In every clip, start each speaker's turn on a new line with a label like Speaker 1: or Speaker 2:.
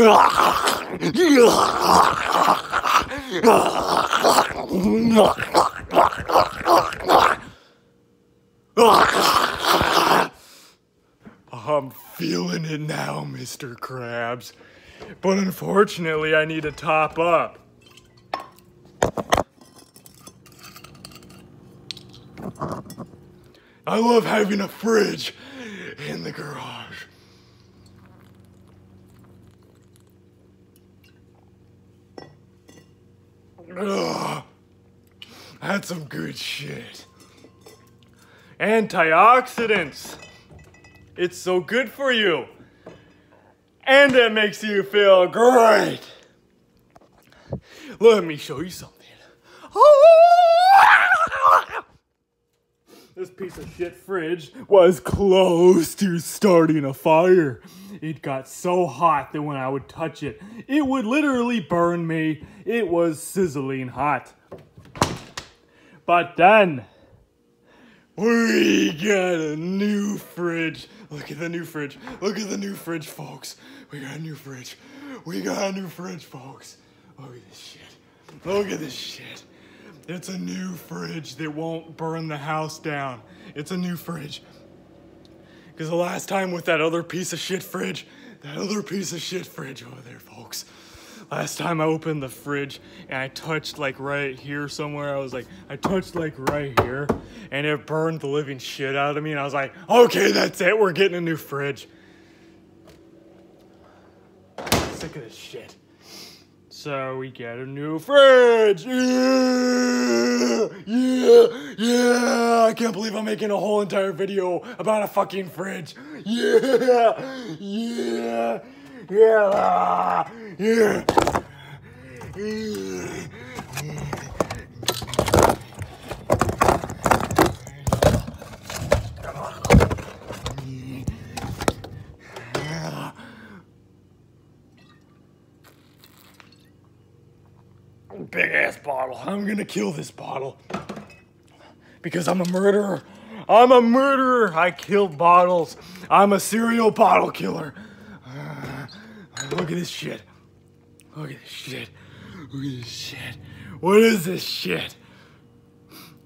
Speaker 1: I'm feeling it now, Mr. Krabs. But unfortunately, I need to top up. I love having a fridge in the garage. Ugh. That's some good shit. Antioxidants. It's so good for you. And it makes you feel great. Let me show you something. Oh! piece of shit fridge was close to starting a fire. It got so hot that when I would touch it, it would literally burn me. It was sizzling hot. But then, we got a new fridge. Look at the new fridge. Look at the new fridge, folks. We got a new fridge. We got a new fridge, folks. Look at this shit. Look at this shit. It's a new fridge that won't burn the house down. It's a new fridge. Because the last time with that other piece of shit fridge, that other piece of shit fridge over oh, there, folks. Last time I opened the fridge and I touched like right here somewhere, I was like, I touched like right here and it burned the living shit out of me. And I was like, okay, that's it. We're getting a new fridge.
Speaker 2: Sick of this shit. So we get a new
Speaker 1: fridge. Yeah, yeah, yeah. I can't believe I'm making a whole entire video about a fucking fridge. Yeah, yeah, yeah, yeah. yeah. bottle. I'm gonna kill this bottle. Because I'm a murderer. I'm a murderer. I kill bottles. I'm a serial bottle killer. Uh, look at this shit. Look at this shit. Look at this shit. What is this shit?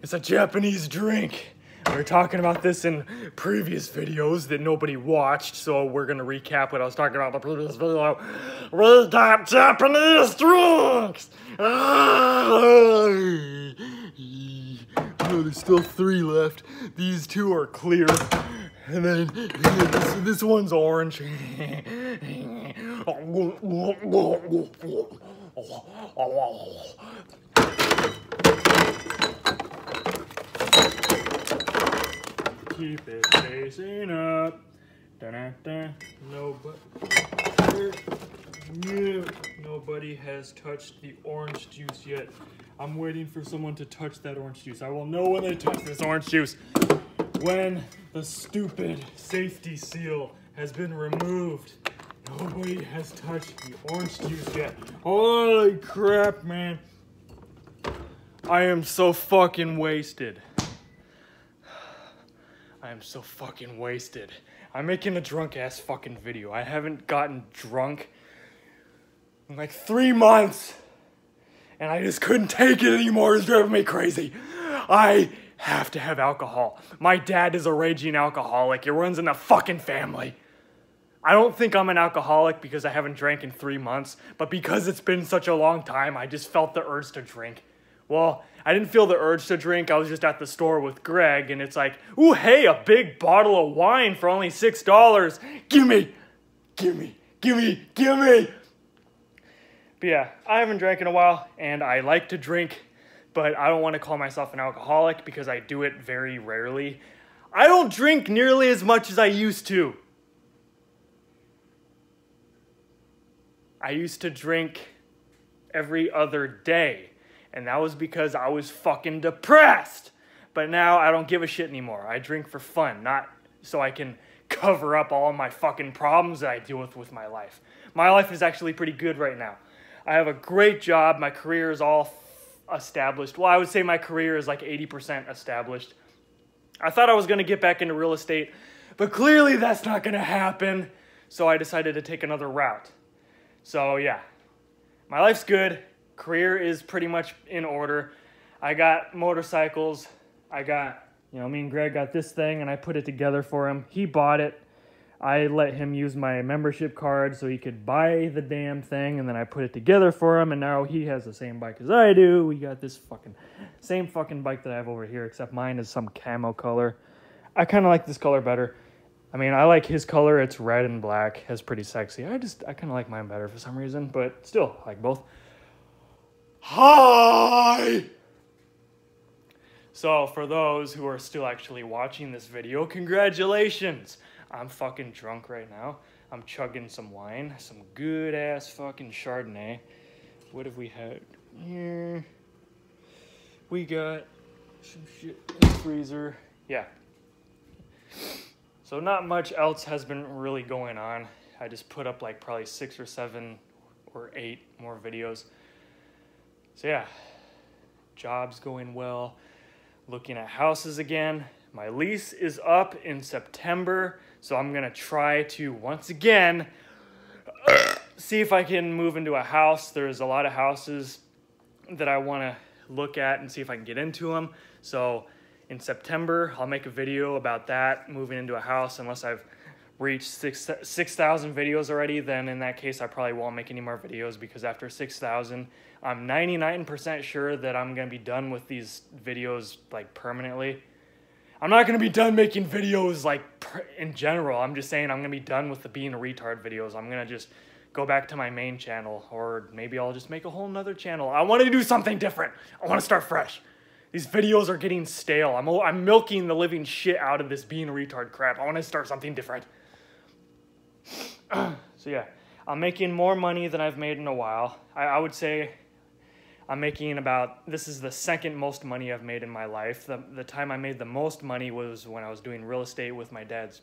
Speaker 1: It's a Japanese drink. We were talking about this in previous videos that nobody watched, so we're gonna recap what I was talking about in the previous video. We got Japanese drinks! Oh, there's still three left. These two are clear. And then this, this one's orange. keep it
Speaker 2: facing up. Da -da -da. No, but nobody has touched the orange juice yet. I'm waiting for
Speaker 1: someone to touch that orange juice. I will know when they touch this orange juice. When the stupid safety seal has been removed. Nobody has touched the orange juice yet. Holy crap, man. I am so fucking wasted.
Speaker 2: I'm so fucking wasted. I'm making a drunk ass fucking video. I haven't gotten drunk
Speaker 1: in like three months. And I just couldn't take it anymore. It's driving me crazy. I have to have alcohol. My dad is a raging
Speaker 2: alcoholic. It runs in the fucking family. I don't think I'm an alcoholic because I haven't drank in three months, but because it's been such a long time, I just felt the urge to drink. Well, I didn't feel the urge to drink. I was just at the store with Greg, and it's like, ooh, hey, a big bottle of wine for only six dollars. Gimme, gimme, gimme, gimme. But yeah, I haven't drank in a while, and I like to drink, but I don't want to call myself an alcoholic because I do it very rarely. I don't drink nearly as much as I used to. I used to drink every other day and that was because I was fucking depressed. But now I don't give a shit anymore. I drink for fun, not so I can cover up all my fucking problems that I deal with with my life. My life is actually pretty good right now. I have a great job. My career is all established. Well, I would say my career is like 80% established. I thought I was going to get back into real estate, but clearly that's not going to happen. So I decided to take another route. So yeah, my life's good career is pretty much in order. I got motorcycles. I got, you know, me and Greg got this thing and I put it together for him. He bought it. I let him use my membership card so he could buy the damn thing and then I put it together for him and now he has the same bike as I do. We got this fucking same fucking bike that I have over here except mine is some camo color. I kind of like this color better. I mean, I like his color. It's red and black. It's pretty sexy. I just I kind of like mine better for some reason, but still I like both. Hi! So, for those who are still actually watching this video, congratulations! I'm fucking drunk right now. I'm chugging some wine, some good ass fucking Chardonnay. What have we had
Speaker 1: here?
Speaker 2: We got some shit in the freezer. Yeah. So, not much else has been really going on. I just put up like probably six or seven or eight more videos. So, yeah, job's going well. Looking at houses again. My lease is up in September, so I'm going to try to once again see if I can move into a house. There's a lot of houses that I want to look at and see if I can get into them. So, in September, I'll make a video about that moving into a house unless I've reach 6,000 6, videos already, then in that case, I probably won't make any more videos because after 6,000, I'm 99% sure that I'm going to be done with these videos like permanently. I'm not going
Speaker 1: to be done making videos
Speaker 2: like in general. I'm just saying I'm going to be done with the being a retard videos. I'm going to just go back to my main channel or maybe I'll just make a whole nother channel. I want to do something different. I want to start fresh. These videos are getting stale. I'm, I'm milking the living shit out of this being a retard crap. I want to start something different. so yeah, I'm making more money than I've made in a while. I, I, would say I'm making about, this is the second most money I've made in my life. The, the time I made the most money was when I was doing real estate with my dad's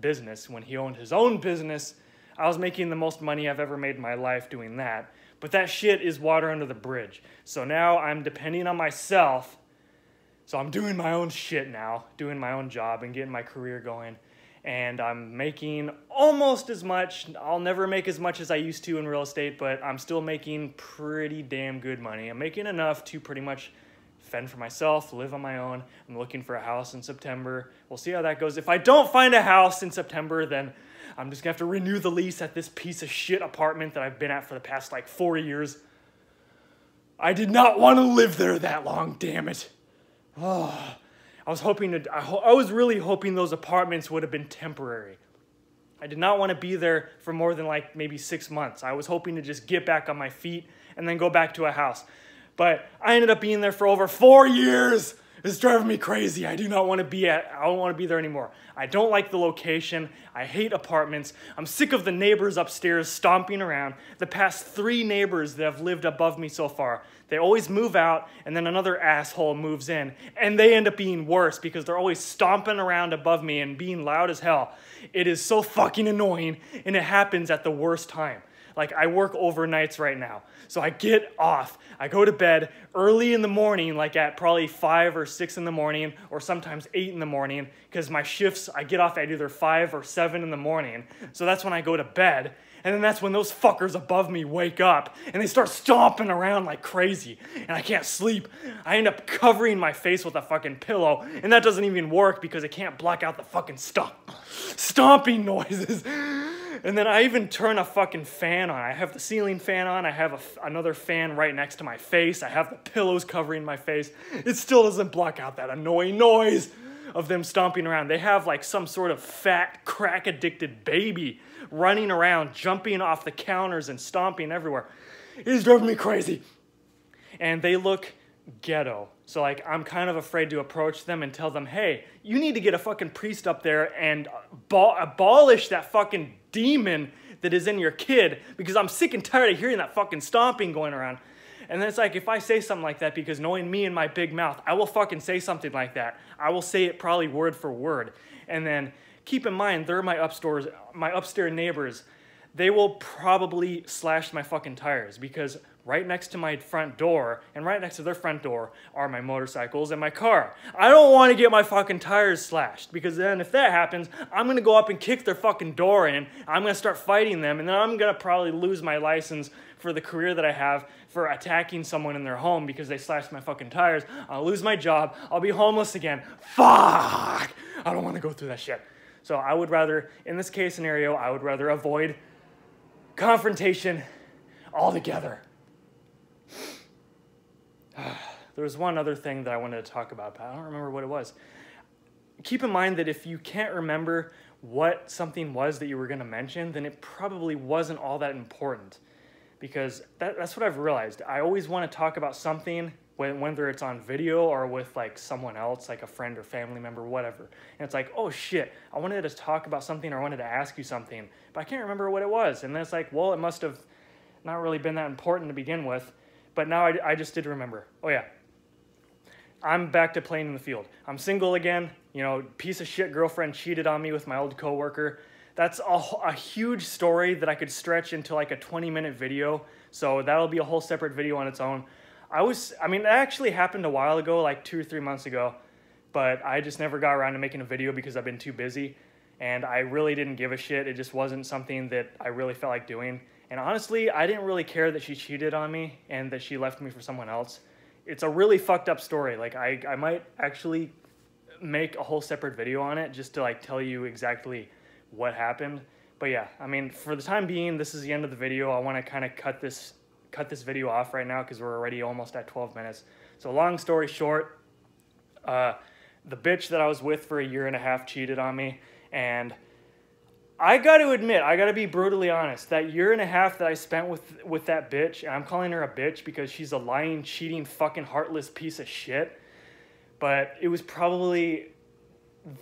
Speaker 2: business. When he owned his own business, I was making the most money I've ever made in my life doing that. But that shit is water under the bridge. So now I'm depending on myself. So I'm doing my own shit now, doing my own job and getting my career going and I'm making almost as much. I'll never make as much as I used to in real estate, but I'm still making pretty damn good money. I'm making enough to pretty much fend for myself, live on my own. I'm looking for a house in September. We'll see how that goes. If I don't find a house in September, then I'm just gonna have to renew the lease at this piece of shit apartment that I've been at for the past like four years. I did not want to live there that long, damn it. Oh. I was hoping to, I, ho- I was really hoping those apartments would have been temporary. I did not want to be there for more than like maybe six months. I was hoping to just get back on my feet and then go back to a house. But I ended up being there for over
Speaker 1: four years. It's driving me
Speaker 2: crazy. I do not want to be at I don't want to be there anymore. I don't like the location. I hate apartments. I'm sick of the neighbors upstairs stomping around. The past 3 neighbors that have lived above me so far, they always move out and then another asshole moves in and they end up being worse because they're always stomping around above me and being loud as hell. It is so fucking annoying and it happens at the worst time. Like I work overnights right now. So I get off. I go to bed early in the morning, like at probably five or six in the morning, or sometimes eight in the morning, because my shifts, I get off at either five or seven in the morning. So that's when I go to bed. And then that's when those fuckers above me wake up and they start stomping around like crazy. And I can't sleep. I end up covering my face with a fucking pillow. And that doesn't even work because it can't block out the fucking stomp.
Speaker 1: Stomping noises.
Speaker 2: And then I even turn a fucking fan on. I have the ceiling fan on. I have another fan right next to my face. I have the pillows covering my face. It still doesn't block out that annoying noise of them stomping around. They have like some sort of fat, crack addicted baby running around, jumping off the counters and stomping everywhere. It is driving me crazy. And they look ghetto. So like I'm kind of afraid to approach them and tell them, "Hey, you need to get a fucking priest up there and abolish that fucking demon that is in your kid because I'm sick and tired of hearing that fucking stomping going around." And then it's like if I say something like that because knowing me and my big mouth, I will fucking say something like that. I will say it probably word for word. And then keep in mind they're my upstairs my upstairs neighbors they will probably slash my fucking tires because right next to my front door and right next to their front door are my motorcycles and my car. I don't want to get my fucking tires slashed because then if that happens, I'm going to go up and kick their fucking door in. I'm going to start fighting them and then I'm going to probably lose my license for the career that I have for attacking someone in their home because they slashed my fucking tires. I'll lose my job. I'll be homeless again. Fuck!
Speaker 1: I don't want to go through that
Speaker 2: shit. So I would rather, in this case scenario, I would rather avoid confrontation altogether. there was one other thing that I wanted to talk about, but I don't remember what it was. Keep in mind that if you can't remember what something was that you were going to mention, then it probably wasn't all that important because that, that's what I've realized. I always want to talk about something when, whether it's on video or with like someone else, like a friend or family member, whatever. And it's like, oh shit, I wanted to talk about something or I wanted to ask you something, but I can't remember what it was. And then it's like, well, it must have not really been that important to begin with, but now I, I just did remember. Oh yeah, I'm back to playing in the field. I'm single again. You know, piece of shit girlfriend cheated on me with my old coworker. That's a, a huge story that I could stretch into like a 20 minute video. So that'll be a whole separate video on its own. I was, I mean, that actually happened a while ago, like two or three months ago, but I just never got around to making a video because I've been too busy and I really didn't give a shit. It just wasn't something that I really felt like doing. And honestly, I didn't really care that she cheated on me and that she left me for someone else. It's a really fucked up story. Like, I, I might actually make a whole separate video on it just to like tell you exactly what happened. But yeah, I mean, for the time being, this is the end of the video. I want to kind of cut this cut this video off right now because we're already almost at 12 minutes. So long story short, uh, the bitch that I was with for a year and a half cheated on me. And I got to admit, I got to be brutally honest, that year and a half that I spent with, with that bitch, and I'm calling her a bitch because she's a lying, cheating, fucking heartless piece of shit. But it was probably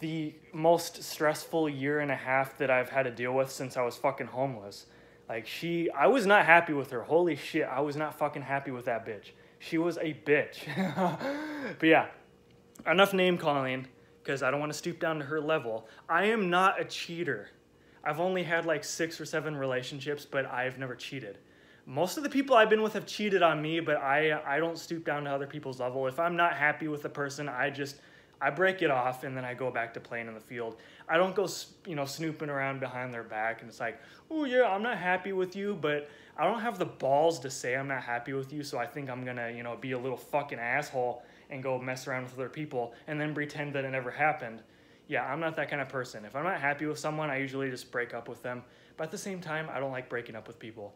Speaker 2: the most stressful year and a half that I've had to deal with since I was fucking homeless. Like she, I was not happy with her. Holy shit, I was not fucking happy with that bitch. She was a bitch. but yeah, enough name calling because I don't want to stoop down to her level. I am not a cheater. I've only had like six or seven relationships, but I've never cheated. Most of the people I've been with have cheated on me, but I I don't stoop down to other people's level. If I'm not happy with a person, I just I break it off and then I go back to playing in the field. I don't go, you know, snooping around behind their back and it's like, oh yeah, I'm not happy with you, but I don't have the balls to say I'm not happy with you, so I think I'm gonna, you know, be a little fucking asshole and go mess around with other people and then pretend that it never happened. Yeah, I'm not that kind of person. If I'm not happy with someone, I usually just break up with them. But at the same time, I don't like breaking up with people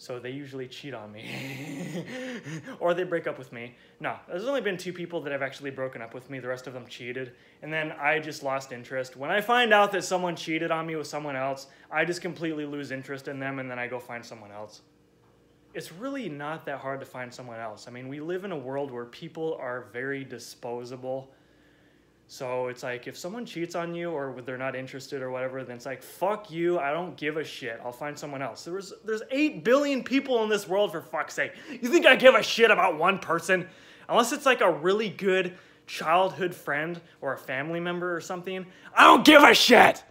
Speaker 2: so they usually cheat on me or they break up with me no there's only been two people that have actually broken up with me the rest of them cheated and then i just lost interest when i find out that someone cheated on me with someone else i just completely lose interest in them and then i go find someone else it's really not that hard to find someone else i mean we live in a world where people are very disposable so it's like if someone cheats on you or they're not interested or whatever, then it's like fuck you. I don't give a shit. I'll find someone else. There was there's eight billion people in this world for fuck's sake. You think I give a shit about one person? Unless it's like a really good childhood friend or a family member or something.
Speaker 1: I don't give a shit.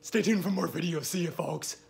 Speaker 1: Stay tuned for more videos. See you, folks.